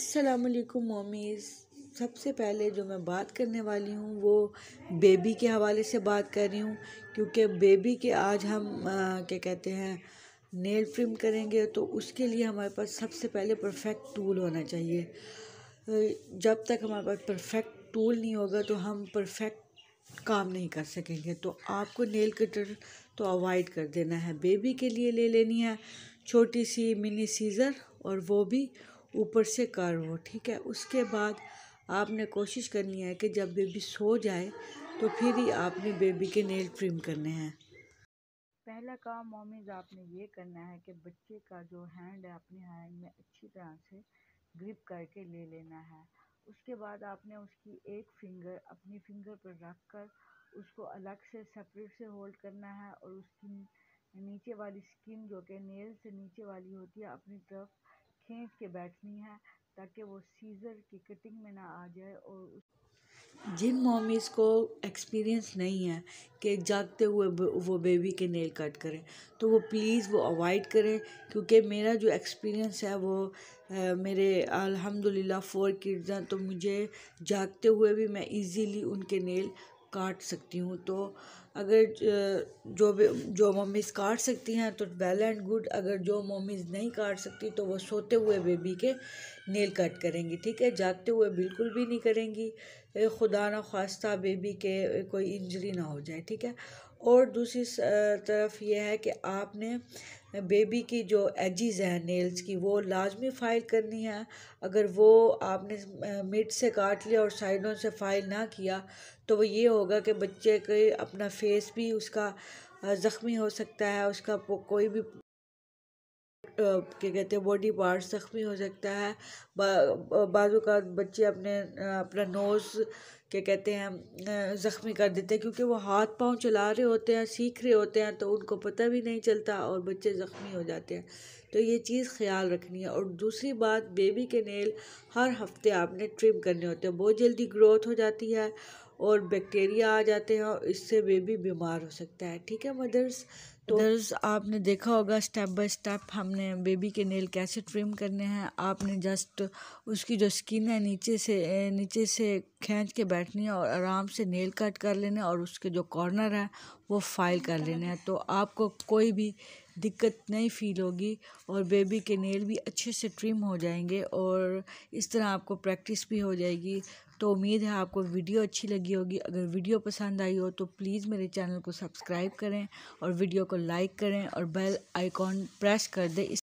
असलकुम मोमीज़ सबसे पहले जो मैं बात करने वाली हूँ वो बेबी के हवाले से बात कर रही हूँ क्योंकि बेबी के आज हम क्या कहते हैं नेल फ्रिम करेंगे तो उसके लिए हमारे पास सबसे पहले परफेक्ट टूल होना चाहिए जब तक हमारे पास परफेक्ट टूल नहीं होगा तो हम परफेक्ट काम नहीं कर सकेंगे तो आपको नेल कटर तो अवॉइड कर देना है बेबी के लिए ले लेनी है छोटी सी मिनी सीज़र और वो भी ऊपर से कर वो ठीक है उसके बाद आपने कोशिश करनी है कि जब बेबी सो जाए तो फिर ही आपने बेबी के नेल ट्रिम करने हैं पहला काम मोमिज आपने ये करना है कि बच्चे का जो हैंड है अपने हैंड में अच्छी तरह से ग्रिप करके ले लेना है उसके बाद आपने उसकी एक फिंगर अपनी फिंगर पर रख कर उसको अलग से सेपरेट से होल्ड करना है और उसकी नीचे वाली स्किन जो कि नेल से नीचे वाली होती है अपनी तरफ खींच के बैठनी है ताकि वो सीज़र की कटिंग में ना आ जाए और जिन मॉमीज़ को एक्सपीरियंस नहीं है कि जागते हुए वो बेबी के नेल कट करें तो वो प्लीज़ वो अवॉइड करें क्योंकि मेरा जो एक्सपीरियंस है वो आ, मेरे अल्हम्दुलिल्लाह फोर किड्स हैं तो मुझे जागते हुए भी मैं इजीली उनके नेल काट सकती हूँ तो अगर जो जो मम्मीज़ काट सकती हैं तो वेल एंड गुड अगर जो मम्मीज़ नहीं काट सकती तो वो सोते हुए बेबी के नेल कट करेंगी ठीक है जागते हुए बिल्कुल भी नहीं करेंगी खुदा ना खास्ता बेबी के कोई इंजरी ना हो जाए ठीक है और दूसरी तरफ यह है कि आपने बेबी की जो एजिज़ हैं नेल्स की वो लाजमी फ़ाइल करनी है अगर वो आपने मिड से काट लिया और साइडों से फ़ाइल ना किया तो वो ये होगा कि बच्चे के अपना फेस भी उसका ज़ख्मी हो सकता है उसका कोई भी क्या कहते हैं बॉडी पार्ट ज़ख्मी हो सकता है बाज़ू का बच्चे अपने अपना नोज़ क्या कहते हैं ज़ख्मी कर देते हैं क्योंकि वो हाथ पांव चला रहे होते हैं सीख रहे होते हैं तो उनको पता भी नहीं चलता और बच्चे ज़ख्मी हो जाते हैं तो ये चीज़ ख्याल रखनी है और दूसरी बात बेबी के नेल हर हफ्ते आपने ट्रिम करने होते हैं बहुत जल्दी ग्रोथ हो जाती है और बैक्टीरिया आ जाते हैं और इससे बेबी बीमार हो सकता है ठीक है मदर्स तो दर्ज आपने देखा होगा स्टेप बाय स्टेप हमने बेबी के नेल कैसे ट्रिम करने हैं आपने जस्ट उसकी जो स्किन है नीचे से नीचे से खींच के बैठनी है और आराम से नेल कट कर लेने और उसके जो कॉर्नर है वो फाइल कर लेने हैं तो आपको कोई भी दिक्कत नहीं फील होगी और बेबी के नेल भी अच्छे से ट्रिम हो जाएंगे और इस तरह आपको प्रैक्टिस भी हो जाएगी तो उम्मीद है आपको वीडियो अच्छी लगी होगी अगर वीडियो पसंद आई हो तो प्लीज़ मेरे चैनल को सब्सक्राइब करें और वीडियो को लाइक करें और बेल आइकॉन प्रेस कर दें